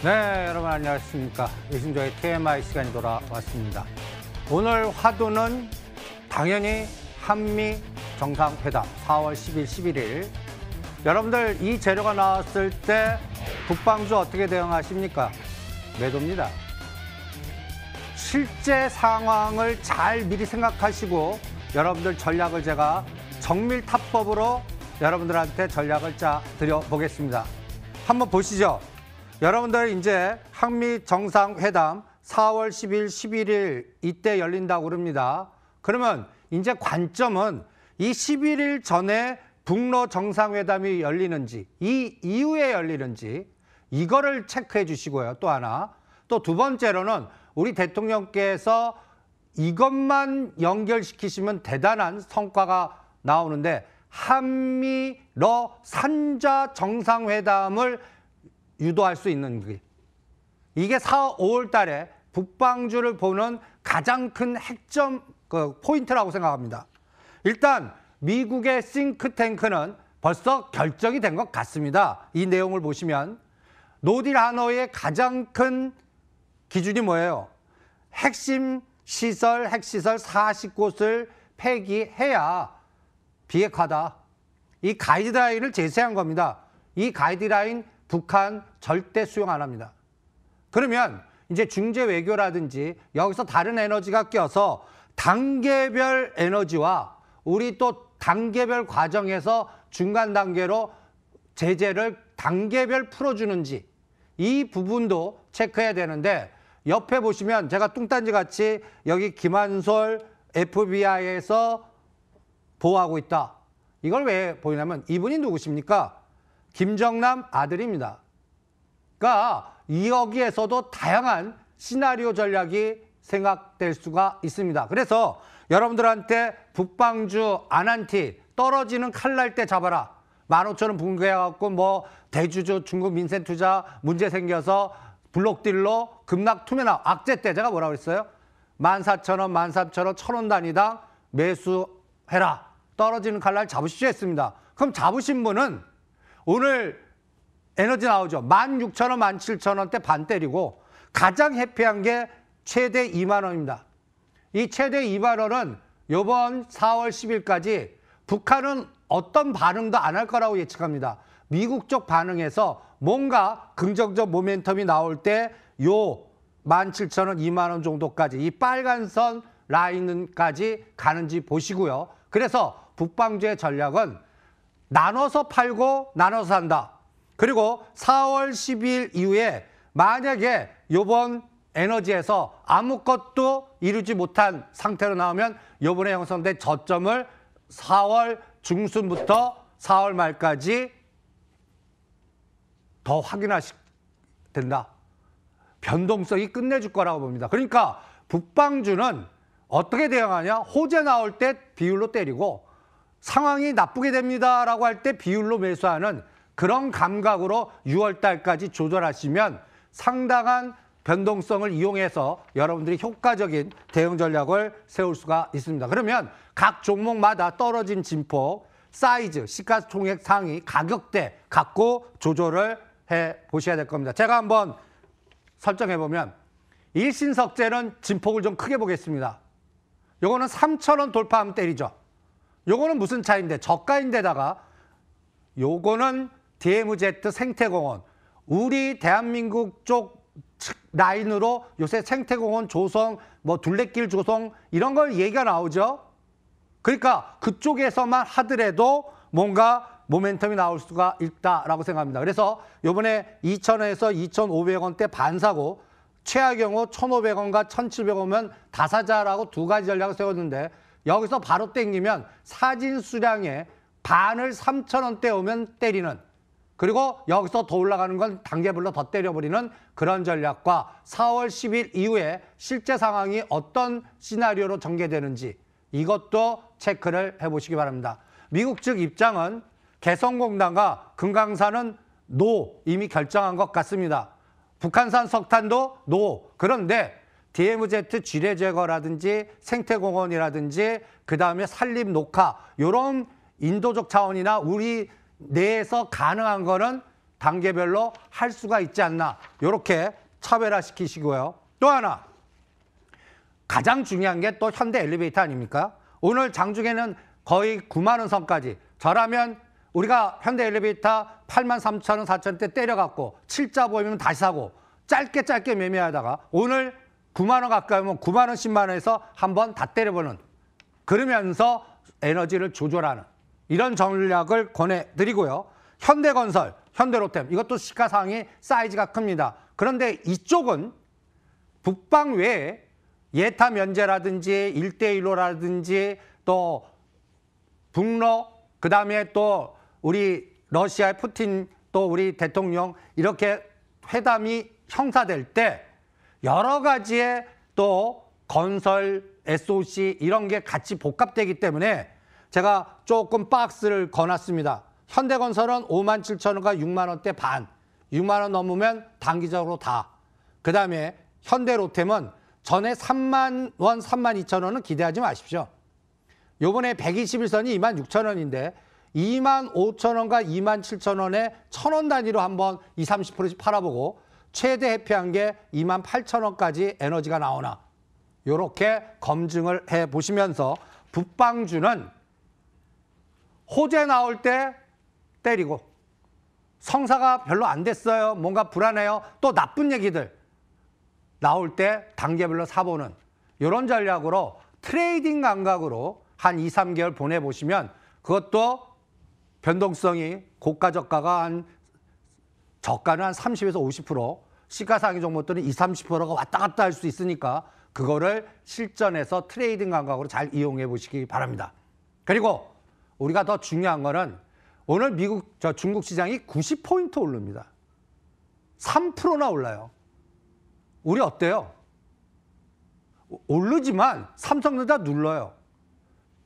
네, 여러분 안녕하십니까. 이순조의 TMI 시간이 돌아왔습니다. 오늘 화두는 당연히 한미 정상회담 4월 10일, 11일. 여러분들 이 재료가 나왔을 때 국방주 어떻게 대응하십니까? 매도입니다. 실제 상황을 잘 미리 생각하시고 여러분들 전략을 제가 정밀 타법으로 여러분들한테 전략을 짜 드려보겠습니다. 한번 보시죠. 여러분들 이제 한미 정상회담 4월 10일, 11일 이때 열린다고 그럽니다. 그러면 이제 관점은 이 11일 전에 북로 정상회담이 열리는지 이 이후에 열리는지 이거를 체크해 주시고요. 또 하나. 또 두 번째로는 우리 대통령께서 이것만 연결시키시면 대단한 성과가 나오는데 한미러 산자 정상회담을 유도할 수 있는 길. 이게 4, 5월 달에 북방주를 보는 가장 큰 핵점 그 포인트라고 생각합니다. 일단 미국의 싱크탱크는 벌써 결정이 된 것 같습니다. 이 내용을 보시면 노딜 하노의 가장 큰 기준이 뭐예요? 핵심 시설, 핵시설 40곳을 폐기해야 비핵화다. 이 가이드라인을 제시한 겁니다. 이 가이드라인 북한 절대 수용 안 합니다. 그러면 이제 중재 외교라든지 여기서 다른 에너지가 껴서 단계별 에너지와 우리 또 단계별 과정에서 중간 단계로 제재를 단계별 풀어주는지 이 부분도 체크해야 되는데 옆에 보시면 제가 뚱딴지 같이 여기 김한솔 FBI에서 보호하고 있다. 이걸 왜 보이냐면 이분이 누구십니까? 김정남 아들입니다. 그러니까 여기에서도 다양한 시나리오 전략이 생각될 수가 있습니다. 그래서 여러분들한테 북방주 안한티 떨어지는 칼날 때 잡아라. 만 오천 원 붕괴해갖고 뭐 대주주 중국 민생 투자 문제 생겨서 블록딜로 급락 투매나 악재 때 제가 뭐라 그랬어요? 만 사천 원, 만 삼천 원, 천원 단위당 매수해라. 떨어지는 칼날 잡으시오 했습니다. 그럼 잡으신 분은 오늘 에너지 나오죠. 16,000원, 17,000원대 반 때리고 가장 해피한 게 최대 2만 원입니다. 이 최대 2만 원은 이번 4월 10일까지 북한은 어떤 반응도 안 할 거라고 예측합니다. 미국 쪽 반응에서 뭔가 긍정적 모멘텀이 나올 때 요 17,000원, 2만 원 정도까지 이 빨간 선 라인까지 가는지 보시고요. 그래서 북방주의 전략은 나눠서 팔고 나눠서 산다. 그리고 4월 10일 이후에 만약에 요번 에너지에서 아무것도 이루지 못한 상태로 나오면 요번에 형성된 저점을 4월 중순부터 4월 말까지 더 확인하시 된다. 변동성이 끝내줄 거라고 봅니다. 그러니까 북방주는 어떻게 대응하냐? 호재 나올 때 비율로 때리고 상황이 나쁘게 됩니다라고 할 때 비율로 매수하는 그런 감각으로 6월 달까지 조절하시면 상당한 변동성을 이용해서 여러분들이 효과적인 대응 전략을 세울 수가 있습니다. 그러면 각 종목마다 떨어진 진포 사이즈, 시가총액 상위, 가격대 갖고 조절을 해 보셔야 될 겁니다. 제가 한번 설정해 보면 일신석재는 진폭을 좀 크게 보겠습니다. 요거는 3,000원 돌파하면 때리죠. 요거는 무슨 차인데 저가인데다가 요거는 DMZ 생태공원 우리 대한민국 쪽 라인으로 요새 생태공원 조성 뭐 둘레길 조성 이런 걸 얘기가 나오죠. 그러니까 그쪽에서만 하더라도 뭔가 모멘텀이 나올 수가 있다라고 생각합니다. 그래서 요번에 2,000원에서 2,500원대 반사고 최하 경우 1,500원과 1,700원면 다사자라고 두 가지 전략을 세웠는데 여기서 바로 땡기면 사진 수량의 반을 3천 원대 오면 때리는 그리고 여기서 더 올라가는 건 단계별로 더 때려버리는 그런 전략과 4월 10일 이후에 실제 상황이 어떤 시나리오로 전개되는지 이것도 체크를 해보시기 바랍니다. 미국 측 입장은 개성공단과 금강산은 노 이미 결정한 것 같습니다. 북한산 석탄도 노 그런데 DMZ 지뢰 제거라든지 생태공원이라든지 그다음에 산림 녹화 요런 인도적 차원이나 우리 내에서 가능한 거는 단계별로 할 수가 있지 않나 이렇게 차별화시키시고요. 또 하나 가장 중요한 게 또 현대 엘리베이터 아닙니까? 오늘 장중에는 거의 9만 원 선까지 저라면 우리가 현대 엘리베이터 8만 3천 원, 4천 대 때려갖고 7자 보이면 다시 사고 짧게 짧게 매매하다가 오늘 9만 원 가까이 면 9만 원, 10만 원에서 한 번 다 때려보는 그러면서 에너지를 조절하는 이런 전략을 권해드리고요. 현대건설, 현대로템 이것도 시가상이 사이즈가 큽니다. 그런데 이쪽은 북방 외에 예타 면제라든지 일대일로라든지또 북로 그다음에 또 우리 러시아의 푸틴 또 우리 대통령 이렇게 회담이 형사될 때 여러 가지의 또 건설, SOC 이런 게 같이 복합되기 때문에 제가 조금 박스를 거놨습니다. 현대건설은 5만 7천 원과 6만 원대 반, 6만 원 넘으면 단기적으로 다. 그다음에 현대로템은 전에 3만 원, 3만 2천 원은 기대하지 마십시오. 요번에 121선이 2만 6천 원인데 2만 5천 원과 2만 7천 원에 천 원 단위로 한번 2, 30%씩 팔아보고 최대 회피한게 2만 8천 원까지 에너지가 나오나 이렇게 검증을 해보시면서 북방주는 호재 나올 때 때리고 성사가 별로 안 됐어요. 뭔가 불안해요. 또 나쁜 얘기들 나올 때 단계별로 사보는 이런 전략으로 트레이딩 감각으로 한 2, 3개월 보내보시면 그것도 변동성이 고가 저가가 한 저가는 한 30에서 50%, 시가상의 종목들은 20, 30%가 왔다 갔다 할 수 있으니까 그거를 실전에서 트레이딩 감각으로 잘 이용해 보시기 바랍니다. 그리고 우리가 더 중요한 거는 오늘 미국 저 중국 시장이 90포인트 올릅니다 3%나 올라요. 우리 어때요? 오르지만 삼성전자 눌러요.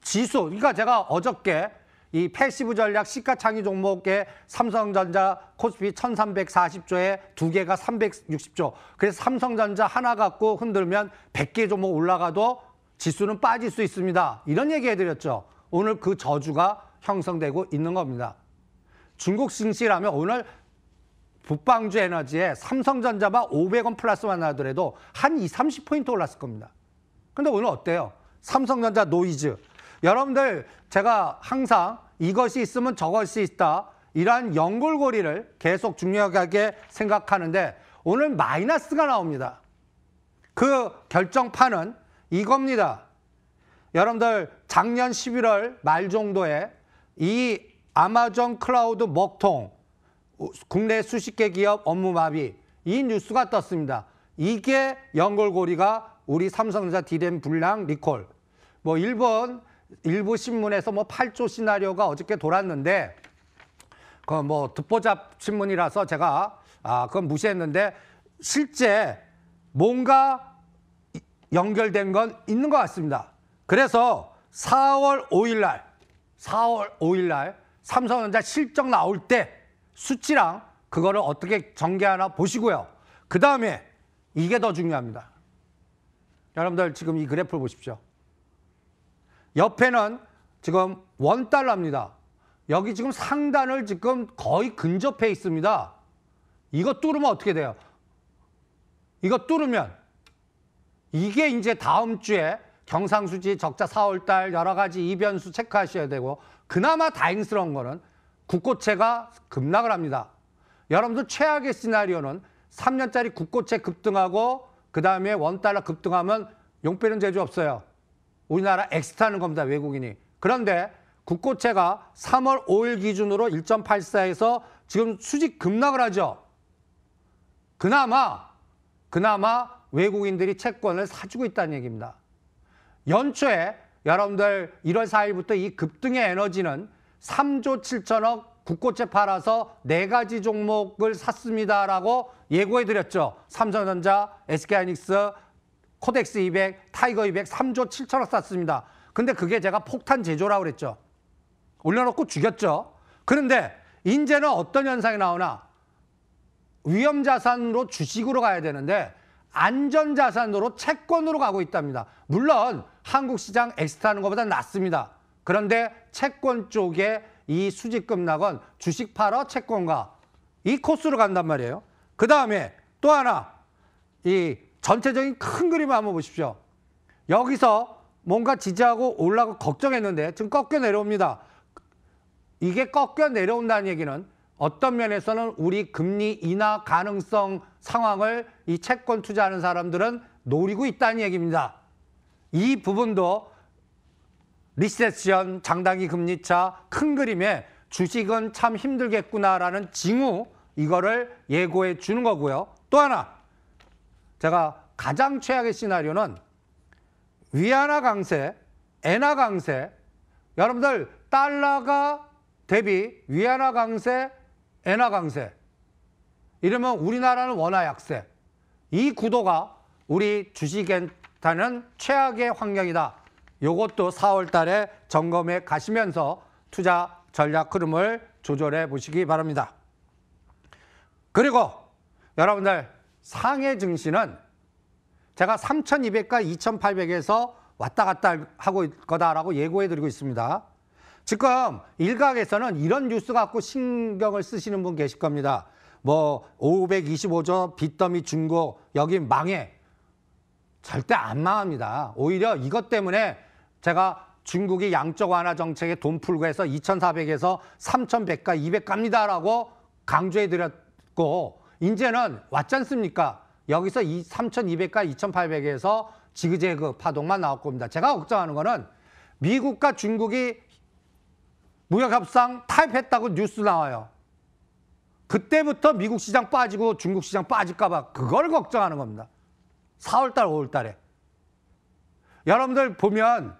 지수, 그러니까 제가 어저께 이 패시브 전략 시가창의 종목에 삼성전자 코스피 1340조에 두 개가 360조. 그래서 삼성전자 하나 갖고 흔들면 100개 종목 올라가도 지수는 빠질 수 있습니다. 이런 얘기 해드렸죠. 오늘 그 저주가 형성되고 있는 겁니다. 중국 증시라면 오늘 북방주 에너지에 삼성전자만 500원 플러스만 하더라도 한2 30포인트 올랐을 겁니다. 근데 오늘 어때요? 삼성전자 노이즈 여러분들 제가 항상 이것이 있으면 저것이 있다. 이러한 연골고리를 계속 중요하게 생각하는데 오늘 마이너스가 나옵니다. 그 결정판은 이겁니다. 여러분들 작년 11월 말 정도에 이 아마존 클라우드 먹통 국내 수십 개 기업 업무 마비 이 뉴스가 떴습니다. 이게 연골고리가 우리 삼성전자 디램 불량 리콜 뭐 일본 일부 신문에서 뭐 8조 시나리오가 어저께 돌았는데 그뭐 듣보잡 신문이라서 제가 아 그건 무시했는데 실제 뭔가 연결된 건 있는 것 같습니다. 그래서 4월 5일 날 4월 5일 날 삼성전자 실적 나올 때 수치랑 그거를 어떻게 전개하나 보시고요. 그다음에 이게 더 중요합니다. 여러분들 지금 이 그래프를 보십시오. 옆에는 지금 원달러입니다. 여기 지금 상단을 지금 거의 근접해 있습니다. 이거 뚫으면 어떻게 돼요? 이거 뚫으면 이게 이제 다음 주에 경상수지 적자 4월달 여러 가지 이변수 체크하셔야 되고 그나마 다행스러운 거는 국고채가 급락을 합니다. 여러분들 최악의 시나리오는 3년짜리 국고채 급등하고 그 다음에 원달러 급등하면 용빼는 재주 없어요. 우리나라 엑스트라는 겁니다. 외국인이. 그런데 국고채가 3월 5일 기준으로 1.84에서 지금 수직 급락을 하죠. 그나마 그나마 외국인들이 채권을 사주고 있다는 얘기입니다. 연초에 여러분들 1월 4일부터 이 급등의 에너지는 3조 7천억 국고채 팔아서 네 가지 종목을 샀습니다라고 예고해 드렸죠. 삼성전자, SK하이닉스, 코덱스 200, 타이거 200 3조 7천억 샀습니다. 근데 그게 제가 폭탄 제조라고 그랬죠. 올려놓고 죽였죠. 그런데 인제는 어떤 현상이 나오나 위험자산으로 주식으로 가야 되는데 안전자산으로 채권으로 가고 있답니다. 물론 한국 시장 엑스트라는 것보다 낫습니다. 그런데 채권 쪽에 이수직금 낙은 주식 팔어 채권과 이 코스로 간단 말이에요. 그 다음에 또 하나 이 전체적인 큰 그림을 한번 보십시오. 여기서 뭔가 지지하고 올라가고 걱정했는데 지금 꺾여 내려옵니다. 이게 꺾여 내려온다는 얘기는 어떤 면에서는 우리 금리 인하 가능성 상황을 이 채권 투자하는 사람들은 노리고 있다는 얘기입니다. 이 부분도 리세션, 장단기 금리차, 큰 그림에 주식은 참 힘들겠구나라는 징후 이거를 예고해 주는 거고요. 또 하나 제가 가장 최악의 시나리오는 위안화 강세, 엔화 강세. 여러분들 달러가 대비 위안화 강세, 엔화 강세. 이러면 우리나라는 원화 약세. 이 구도가 우리 주식엔 타는 최악의 환경이다. 이것도 4월 달에 점검해 가시면서 투자 전략 흐름을 조절해 보시기 바랍니다. 그리고 여러분들 상해 증시는 제가 3,200과 2,800에서 왔다 갔다 하고 거다라고 예고해 드리고 있습니다. 지금 일각에서는 이런 뉴스 갖고 신경을 쓰시는 분 계실 겁니다. 뭐 525조 빚더미 중고 여기 망해. 절대 안 망합니다. 오히려 이것 때문에 제가 중국이 양적 완화 정책에 돈 풀고 해서 2,400에서 3,100가 200 갑니다라고 강조해 드렸고 이제는 왔지 않습니까? 여기서 이 3,200과 2,800에서 지그재그 파동만 나올 겁니다. 제가 걱정하는 거는 미국과 중국이 무역협상 타협했다고 뉴스 나와요. 그때부터 미국 시장 빠지고 중국 시장 빠질까 봐 그걸 걱정하는 겁니다. 4월달, 5월달에. 여러분들 보면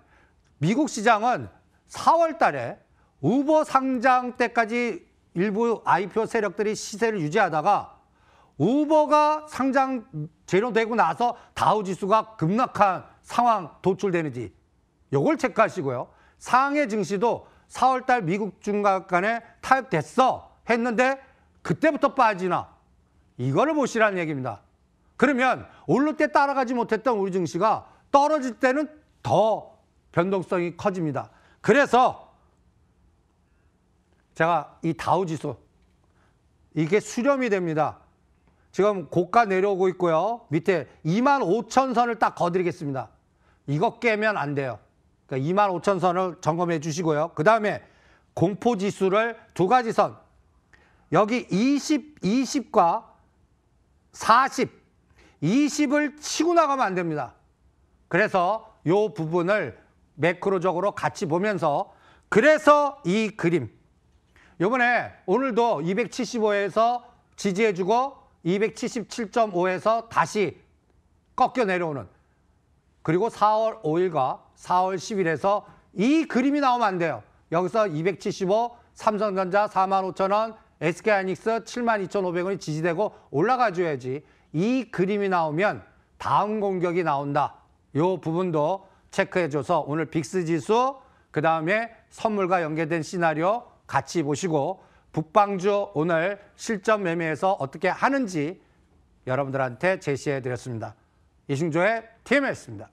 미국 시장은 4월달에 우버 상장 때까지 일부 IPO 세력들이 시세를 유지하다가 우버가 상장 제로되고 나서 다우 지수가 급락한 상황 도출되는지 요걸 체크하시고요. 상해 증시도 4월 달 미국 중간에 타협됐어 했는데 그때부터 빠지나 이거를 보시라는 얘기입니다. 그러면 오를 때 따라가지 못했던 우리 증시가 떨어질 때는 더 변동성이 커집니다. 그래서 제가 이 다우지수 이게 수렴이 됩니다. 지금 고가 내려오고 있고요. 밑에 2만 5천 선을 딱 거드리겠습니다. 이거 깨면 안 돼요. 그러니까 2만 5천 선을 점검해 주시고요. 그 다음에 공포지수를 두 가지 선. 여기 20, 20과 40, 20을 치고 나가면 안 됩니다. 그래서 요 부분을 매크로적으로 같이 보면서 그래서 이 그림 요번에 오늘도 275에서 지지해주고 277.5에서 다시 꺾여 내려오는 그리고 4월 5일과 4월 10일에서 이 그림이 나오면 안 돼요. 여기서 275, 삼성전자 4 5 0 0 0 원, SK하이닉스 7 2,500원이 지지되고 올라가줘야지 이 그림이 나오면 다음 공격이 나온다. 요 부분도 체크해줘서 오늘 빅스 지수, 그 다음에 선물과 연계된 시나리오 같이 보시고 북방주 오늘 실전 매매에서 어떻게 하는지 여러분들한테 제시해 드렸습니다. 이승조의 TMS입니다.